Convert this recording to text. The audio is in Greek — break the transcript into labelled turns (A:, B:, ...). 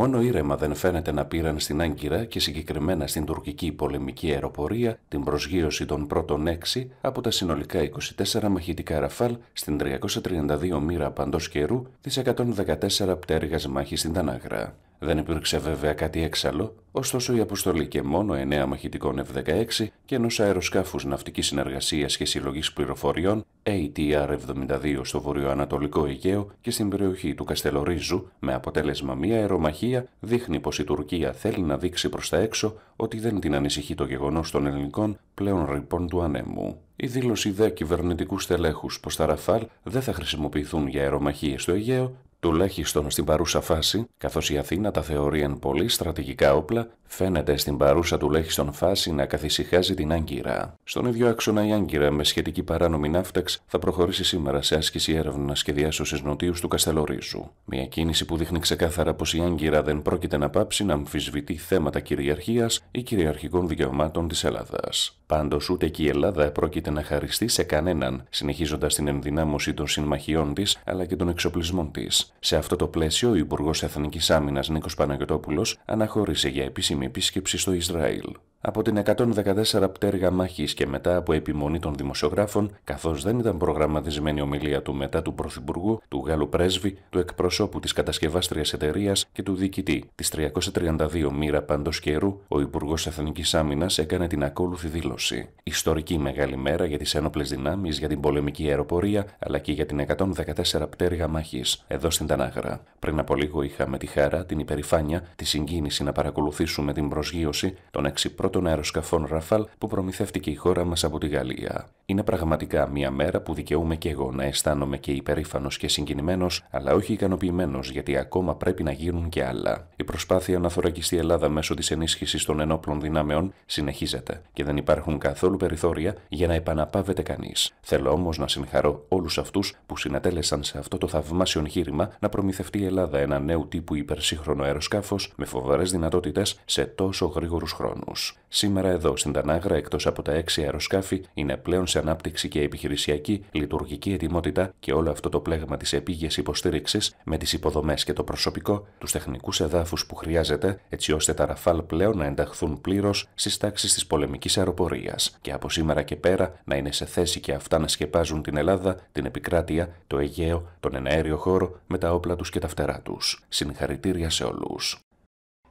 A: Μόνο ήρεμα δεν φαίνεται να πήραν στην Άγκυρα και συγκεκριμένα στην τουρκική πολεμική αεροπορία την προσγείωση των πρώτων έξι από τα συνολικά 24 μαχητικά ραφάλ στην 332 μοίρα παντός καιρού της 114 πτέρυγας μάχης στην Τανάγρα. Δεν υπήρξε βέβαια κάτι έξαλλο, ωστόσο η αποστολή και μόνο 9 μαχητικών F-16 και ενός αεροσκάφους ναυτικής συνεργασίας και συλλογής πληροφοριών ATR-72 στο βορειοανατολικό Αιγαίο και στην περιοχή του Καστελορίζου, με αποτέλεσμα μία αερομαχία, δείχνει πως η Τουρκία θέλει να δείξει προς τα έξω ότι δεν την ανησυχεί το γεγονός των ελληνικών πλέον ρηπών του ανέμου. Η δήλωση δε κυβερνητικούς στελέχους πως τα Ραφάλ δεν θα χρησιμοποιηθούν για αερομαχίες στο Αιγαίο Τουλάχιστον στην παρούσα φάση, καθώς η Αθήνα τα θεωρεί εν πολύ στρατηγικά όπλα, φαίνεται στην παρούσα τουλάχιστον φάση να καθησυχάζει την Άγκυρα. Στον ίδιο άξονα, η Άγκυρα με σχετική παράνομη ναύταξ θα προχωρήσει σήμερα σε άσκηση έρευνας και διάσωσης νοτίου του Καστελορίζου. Μια κίνηση που δείχνει ξεκάθαρα πως η Άγκυρα δεν πρόκειται να πάψει να αμφισβητεί θέματα κυριαρχίας ή κυριαρχικών δικαιωμάτων της Ελλάδας. Πάντως, ούτε και η Ελλάδα πρόκειται να χαριστεί σε κανέναν, συνεχίζοντας την ενδυνάμωση των συμμαχιών της αλλά και των εξοπλισμών της. Σε αυτό το πλαίσιο, ο Υπουργός Εθνικής Άμυνας Νίκος Παναγιοτόπουλος αναχώρησε για επίσημη επίσκεψη στο Ισραήλ από την 114 πτέρυγα μάχης και μετά από επιμονή των δημοσιογράφων, καθώς δεν ήταν προγραμματισμένη ομιλία του μετά του Πρωθυπουργού, του Γάλλου Πρέσβη, του εκπροσώπου της κατασκευάστριας εταιρείας και του διοικητή της 332 μοίρα παντός καιρού, ο Υπουργός Εθνικής Άμυνας έκανε την ακόλουθη δήλωση. Ιστορική μεγάλη μέρα για τις ένοπλες δυνάμεις, για την πολεμική αεροπορία, αλλά και για την 114 πτέρυγα μάχης, εδώ στην Τανάγρα. Πριν από λίγο είχαμε τη χαρά, την υπερηφάνεια, τη συγκίνηση να παρακολουθήσουμε την προσγείωση των εξυπρόσωπων πρώτων αεροσκαφών Ραφάλ που προμηθεύτηκε η χώρα μας από τη Γαλλία. Είναι πραγματικά μια μέρα που δικαιούμαι και εγώ να αισθάνομαι και υπερήφανος και συγκινημένος, αλλά όχι ικανοποιημένος γιατί ακόμα πρέπει να γίνουν και άλλα. Η προσπάθεια να θωρακιστεί η Ελλάδα μέσω της ενίσχυσης των ενόπλων δυνάμεων συνεχίζεται και δεν υπάρχουν καθόλου περιθώρια για να επαναπάβεται κανείς. Θέλω όμως να συγχαρώ όλους αυτούς που συνατέλεσαν σε αυτό το θαυμάσιο εγχείρημα να προμηθευτεί η Ελλάδα ένα νέου τύπου υπερσύγχρονο αεροσκάφος με φοβερές δυνατότητες σε τόσο γρήγορους χρόνους. Σήμερα εδώ, στην Τανάγρα, εκτός από τα έξι αεροσκάφη, είναι πλέον σε ανάπτυξη και επιχειρησιακή λειτουργική ετοιμότητα και όλο αυτό το πλέγμα της επίγειας υποστήριξης με τις υποδομές και το προσωπικό, τους τεχνικούς εδάφους που χρειάζεται, έτσι ώστε τα ραφάλ πλέον να ενταχθούν πλήρως στις τάξεις της πολεμικής αεροπορίας και από σήμερα και πέρα να είναι σε θέση και αυτά να σκεπάζουν την Ελλάδα, την επικράτεια, το Αιγαίο, τον εναέριο χώρο με τα όπλα τους και τα φτερά τους. Συγχαρητήρια σε όλους.